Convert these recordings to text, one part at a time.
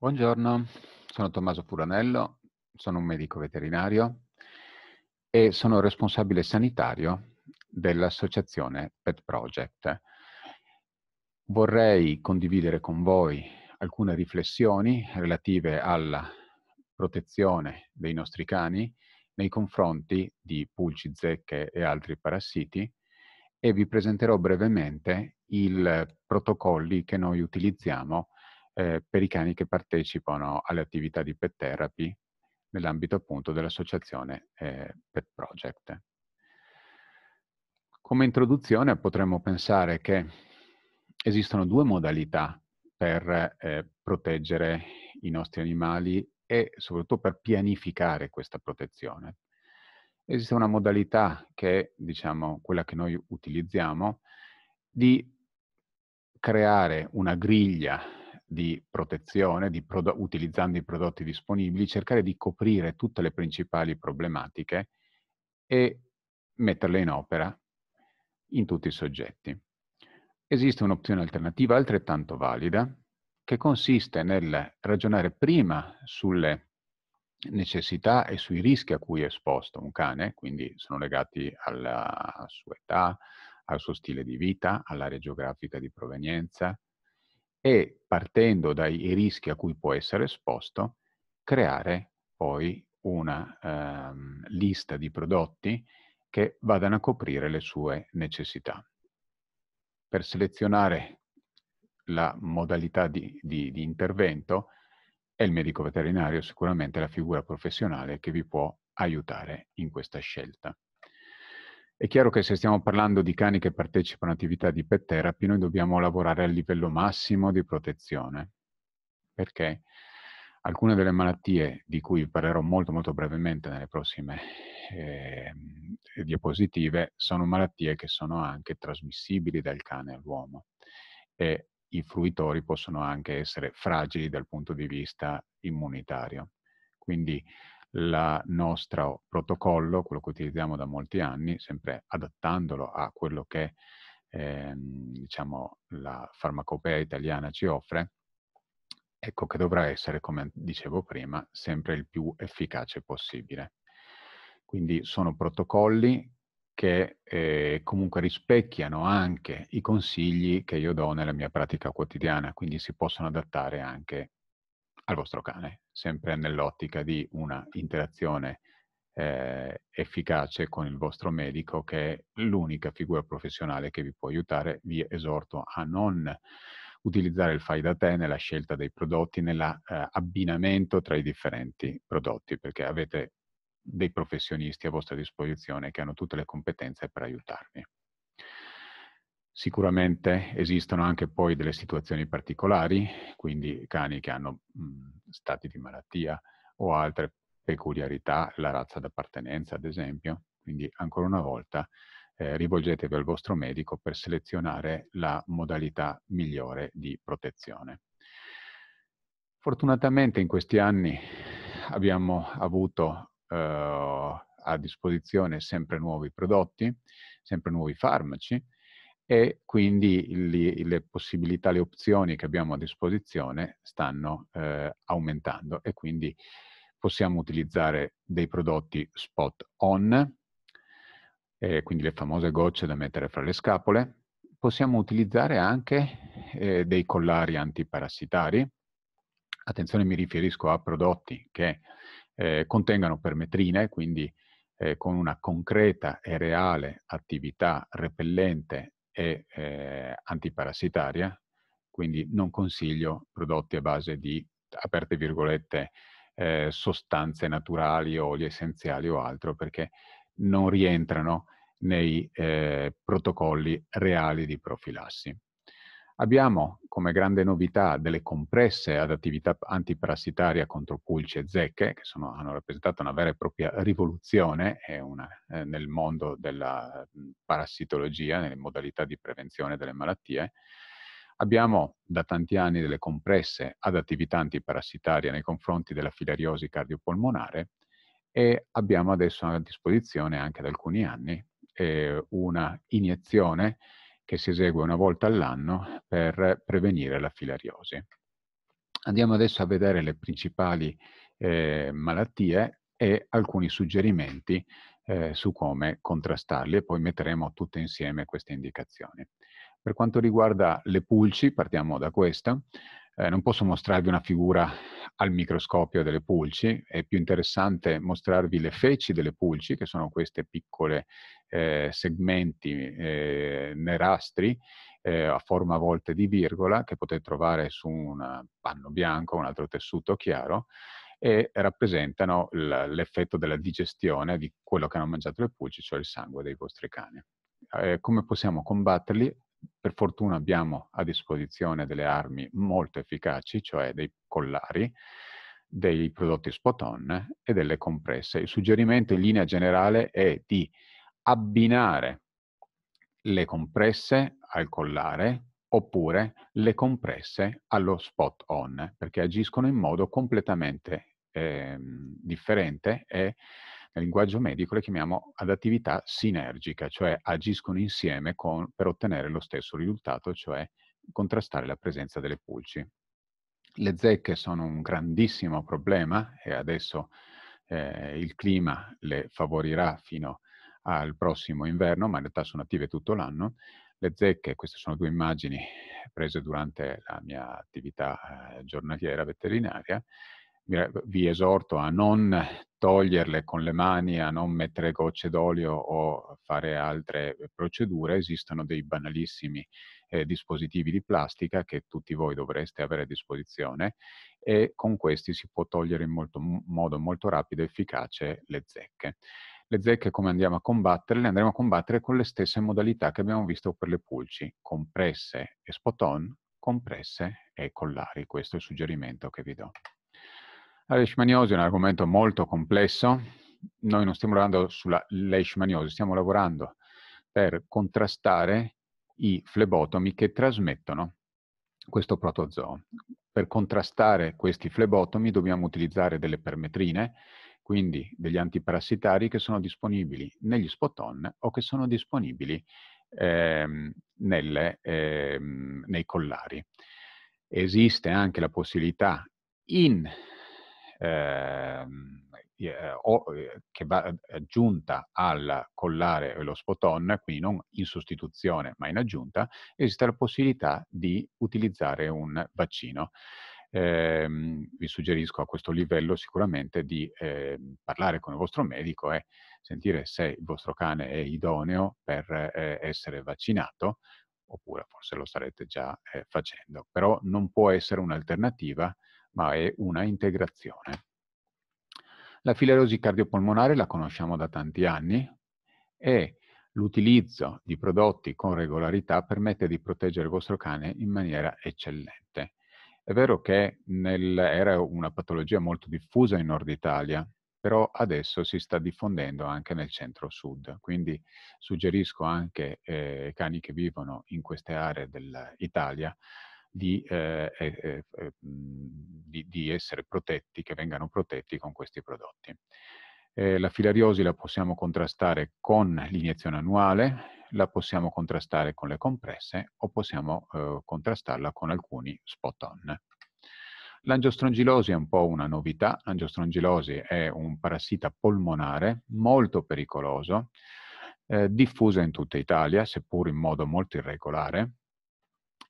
Buongiorno, sono Tommaso Furanello, sono un medico veterinario e sono responsabile sanitario dell'associazione Pet Project. Vorrei condividere con voi alcune riflessioni relative alla protezione dei nostri cani nei confronti di pulci, zecche e altri parassiti e vi presenterò brevemente i protocolli che noi utilizziamo eh, per i cani che partecipano alle attività di pet therapy nell'ambito appunto dell'associazione eh, Pet Project. Come introduzione potremmo pensare che esistono due modalità per eh, proteggere i nostri animali e soprattutto per pianificare questa protezione. Esiste una modalità che è, diciamo, quella che noi utilizziamo, di creare una griglia di protezione, di prod- utilizzando i prodotti disponibili, cercare di coprire tutte le principali problematiche e metterle in opera in tutti i soggetti. Esiste un'opzione alternativa altrettanto valida che consiste nel ragionare prima sulle necessità e sui rischi a cui è esposto un cane, quindi sono legati alla sua età, al suo stile di vita, all'area geografica di provenienza, e partendo dai rischi a cui può essere esposto, creare poi una ehm, lista di prodotti che vadano a coprire le sue necessità. Per selezionare la modalità di, di, di intervento è il medico veterinario sicuramente la figura professionale che vi può aiutare in questa scelta. È chiaro che se stiamo parlando di cani che partecipano a attività di pet therapy, noi dobbiamo lavorare al livello massimo di protezione, perché alcune delle malattie di cui parlerò molto molto brevemente nelle prossime eh, diapositive sono malattie che sono anche trasmissibili dal cane all'uomo e i fruitori possono anche essere fragili dal punto di vista immunitario. Quindi il nostro protocollo, quello che utilizziamo da molti anni, sempre adattandolo a quello che ehm, diciamo, la farmacopea italiana ci offre, ecco che dovrà essere, come dicevo prima, sempre il più efficace possibile. Quindi sono protocolli che eh, comunque rispecchiano anche i consigli che io do nella mia pratica quotidiana, quindi si possono adattare anche al vostro cane, sempre nell'ottica di una interazione eh, efficace con il vostro medico, che è l'unica figura professionale che vi può aiutare. Vi esorto a non utilizzare il fai da te nella scelta dei prodotti, nell'abbinamento eh, tra i differenti prodotti, perché avete dei professionisti a vostra disposizione che hanno tutte le competenze per aiutarvi. Sicuramente esistono anche poi delle situazioni particolari, quindi cani che hanno mh, mhmm, stati di malattia o altre peculiarità, la razza d'appartenenza ad esempio. Quindi ancora una volta eh, rivolgetevi al vostro medico per selezionare la modalità migliore di protezione. Fortunatamente in questi anni abbiamo avuto eh, a disposizione sempre nuovi prodotti, sempre nuovi farmaci, e quindi li, le possibilità, le opzioni che abbiamo a disposizione stanno eh, aumentando e quindi possiamo utilizzare dei prodotti spot on, eh, quindi le famose gocce da mettere fra le scapole, possiamo utilizzare anche eh, dei collari antiparassitari, attenzione mi riferisco a prodotti che eh, contengano permetrine, quindi eh, con una concreta e reale attività repellente è eh, antiparassitaria, quindi non consiglio prodotti a base di, aperte virgolette, eh, sostanze naturali, oli essenziali o altro, perché non rientrano nei eh, protocolli reali di profilassi. Abbiamo come grande novità delle compresse ad attività antiparassitaria contro pulci e zecche, che sono, hanno rappresentato una vera e propria rivoluzione eh, una, eh, nel mondo della parassitologia, nelle modalità di prevenzione delle malattie. Abbiamo da tanti anni delle compresse ad attività antiparassitaria nei confronti della filariosi cardiopolmonare e abbiamo adesso a disposizione anche da alcuni anni eh, una iniezione che si esegue una volta all'anno per prevenire la filariosi. Andiamo adesso a vedere le principali eh, malattie e alcuni suggerimenti eh, su come contrastarli e poi metteremo tutte insieme queste indicazioni. Per quanto riguarda le pulci, partiamo da questa, eh, non posso mostrarvi una figura al microscopio delle pulci, è più interessante mostrarvi le feci delle pulci, che sono questi piccoli eh, segmenti eh, nerastri eh, a forma a volte di virgola, che potete trovare su un panno bianco, un altro tessuto chiaro, e rappresentano l'effetto della digestione di quello che hanno mangiato le pulci, cioè il sangue dei vostri cani. Eh, come possiamo combatterli? per fortuna abbiamo a disposizione delle armi molto efficaci, cioè dei collari, dei prodotti spot on e delle compresse. Il suggerimento in linea generale è di abbinare le compresse al collare oppure le compresse allo spot on, perché agiscono in modo completamente eh, differente e nel linguaggio medico le chiamiamo adattività sinergica, cioè agiscono insieme con, per ottenere lo stesso risultato, cioè contrastare la presenza delle pulci. Le zecche sono un grandissimo problema e adesso eh, il clima le favorirà fino al prossimo inverno, ma in realtà sono attive tutto l'anno. Le zecche, queste sono due immagini prese durante la mia attività eh, giornaliera veterinaria, vi esorto a non toglierle con le mani, a non mettere gocce d'olio o fare altre eh, procedure, esistono dei banalissimi eh, dispositivi di plastica che tutti voi dovreste avere a disposizione e con questi si può togliere in molto, modo molto rapido e efficace le zecche. Le zecche come andiamo a combatterle? Le andremo a combattere con le stesse modalità che abbiamo visto per le pulci, compresse e spot on, compresse e collari. Questo è il suggerimento che vi do. La leishmaniosi è un argomento molto complesso. Noi non stiamo lavorando sulla leishmaniosi, stiamo lavorando per contrastare i flebotomi che trasmettono questo protozoo. Per contrastare questi flebotomi dobbiamo utilizzare delle permetrine, quindi degli antiparassitari che sono disponibili negli spoton o che sono disponibili ehm, nelle, ehm, nei collari. Esiste anche la possibilità in Ehm, eh, o, eh, che va aggiunta eh, al collare e lo spoton, quindi non in sostituzione ma in aggiunta, esiste la possibilità di utilizzare un vaccino. Eh, vi suggerisco a questo livello sicuramente di eh, parlare con il vostro medico e sentire se il vostro cane è idoneo per eh, essere vaccinato, oppure forse lo starete già facendo, però non può essere un'alternativa ma è una integrazione. La filerosi cardiopolmonare la conosciamo da tanti anni e l'utilizzo di prodotti con regolarità permette di proteggere il vostro cane in maniera eccellente. È vero che nel, era una patologia molto diffusa in Nord Italia, però adesso si sta diffondendo anche nel centro-sud, quindi suggerisco anche ai eh, cani che vivono in queste aree dell'Italia di, eh, eh, eh, eh mhmm, di, di essere protetti, che vengano protetti con questi prodotti. Eh, la filariosi la possiamo contrastare con l'iniezione annuale, la possiamo contrastare con le compresse o possiamo eh, contrastarla con alcuni spot on. L'angiostrongilosi è un po' una novità, l'angiostrongilosi è un parassita polmonare molto pericoloso, eh, diffusa in tutta Italia, seppur in modo molto irregolare,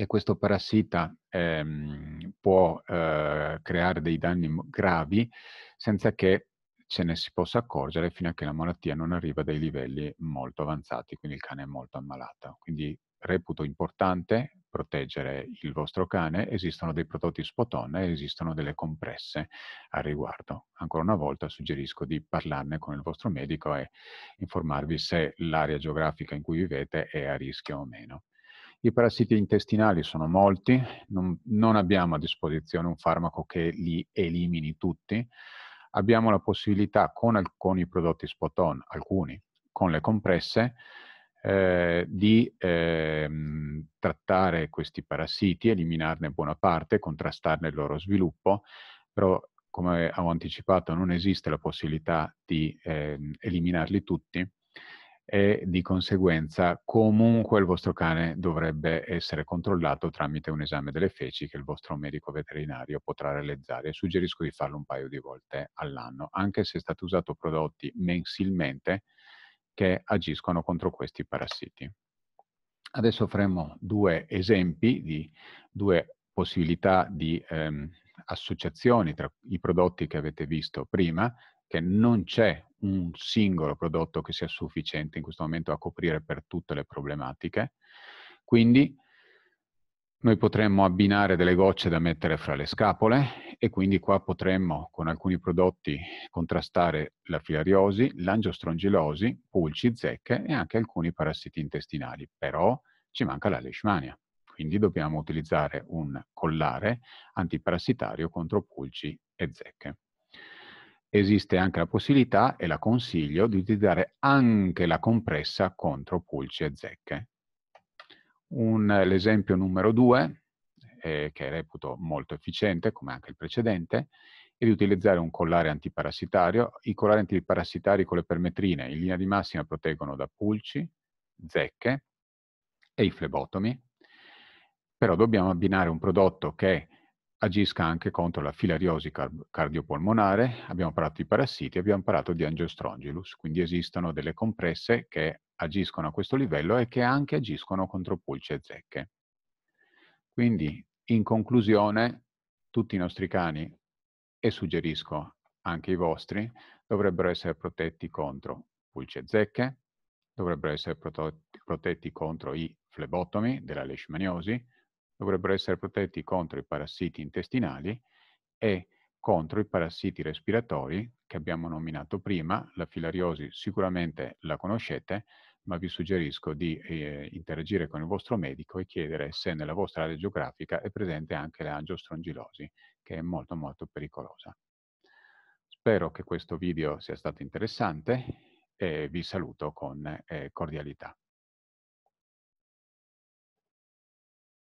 e questo parassita ehm, può eh, creare dei danni gravi senza che ce ne si possa accorgere fino a che la malattia non arriva a dei livelli molto avanzati, quindi il cane è molto ammalato. Quindi reputo importante proteggere il vostro cane, esistono dei prodotti spoton e esistono delle compresse al riguardo. Ancora una volta suggerisco di parlarne con il vostro medico e informarvi se l'area geografica in cui vivete è a rischio o meno. I parassiti intestinali sono molti, non, non abbiamo a disposizione un farmaco che li elimini tutti, abbiamo la possibilità con alcuni prodotti spot on, alcuni, con le compresse, eh, di eh, trattare questi parassiti, eliminarne buona parte, contrastarne il loro sviluppo, però come ho anticipato non esiste la possibilità di eh, eliminarli tutti e di conseguenza comunque il vostro cane dovrebbe essere controllato tramite un esame delle feci che il vostro medico veterinario potrà realizzare. Suggerisco di farlo un paio di volte all'anno, anche se state usando prodotti mensilmente che agiscono contro questi parassiti. Adesso faremo due esempi di due possibilità di ehm, associazioni tra i prodotti che avete visto prima, che non c'è un singolo prodotto che sia sufficiente in questo momento a coprire per tutte le problematiche. Quindi noi potremmo abbinare delle gocce da mettere fra le scapole e quindi qua potremmo con alcuni prodotti contrastare la filariosi, l'angiostrongilosi, pulci, zecche e anche alcuni parassiti intestinali. Però ci manca la leishmania. Quindi dobbiamo utilizzare un collare antiparassitario contro pulci e zecche. Esiste anche la possibilità, e la consiglio, di utilizzare anche la compressa contro pulci e zecche. L'esempio numero due, eh, che reputo molto efficiente, come anche il precedente, è di utilizzare un collare antiparassitario. I collari antiparassitari con le permetrine in linea di massima proteggono da pulci, zecche e i flebotomi, però dobbiamo abbinare un prodotto che agisca anche contro la filariosi cardiopolmonare, abbiamo parlato di parassiti, abbiamo parlato di angiostrongilus, quindi esistono delle compresse che agiscono a questo livello e che anche agiscono contro pulce e zecche. Quindi, in conclusione, tutti i nostri cani, e suggerisco anche i vostri, dovrebbero essere protetti contro pulce e zecche, dovrebbero essere protetti contro i flebotomi della leishmaniosi, dovrebbero essere protetti contro i parassiti intestinali e contro i parassiti respiratori che abbiamo nominato prima, la filariosi sicuramente la conoscete, ma vi suggerisco di eh, interagire con il vostro medico e chiedere se nella vostra area geografica è presente anche l'angiostrongilosi, che è molto molto pericolosa. Spero che questo video sia stato interessante e vi saluto con eh, cordialità.